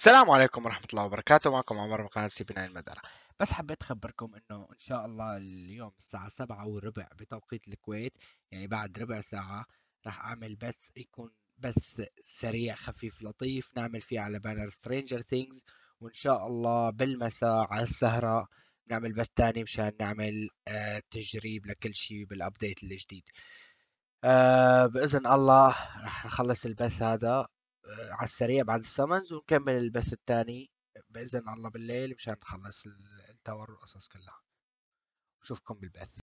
السلام عليكم ورحمة الله وبركاته معكم عمر من قناة سي بي المدارة بس حبيت أخبركم إنه إن شاء الله اليوم الساعة سبعة وربع بتوقيت الكويت يعني بعد ربع ساعة راح أعمل بث يكون بث سريع خفيف لطيف نعمل فيه على بانر سترينجر ثينجز وإن شاء الله بالمساء على السهرة نعمل بث تاني مشان نعمل آه، تجريب لكل شيء بالأبديت الجديد آه بإذن الله راح نخلص البث هذا آه، على السريع بعد السمنز ونكمل البث التاني بإذن الله بالليل مشان نخلص التاور والقصص كلها نشوفكم بالبث